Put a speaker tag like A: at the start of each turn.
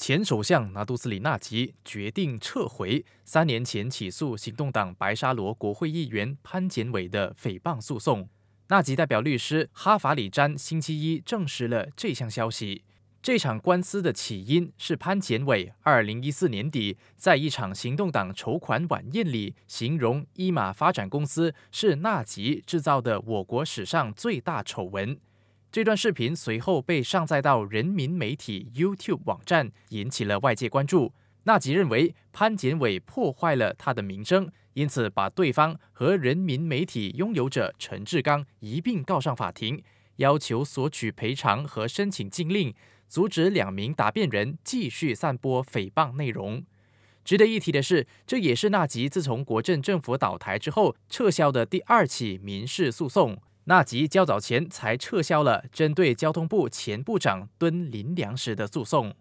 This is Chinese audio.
A: 前首相拿督斯里纳吉决定撤回三年前起诉行动党白沙罗国会议员潘简伟的诽谤诉讼。纳吉代表律师哈法里詹星期一证实了这项消息。这场官司的起因是潘简伟2014年底在一场行动党筹款晚宴里，形容伊玛发展公司是纳吉制造的我国史上最大丑闻。这段视频随后被上载到人民媒体 YouTube 网站，引起了外界关注。纳吉认为潘检伟破坏了他的名声，因此把对方和人民媒体拥有者陈志刚一并告上法庭，要求索取赔偿和申请禁令，阻止两名答辩人继续散播诽谤内容。值得一提的是，这也是纳吉自从国政政府倒台之后撤销的第二起民事诉讼。纳吉较早前才撤销了针对交通部前部长敦林良时的诉
B: 讼。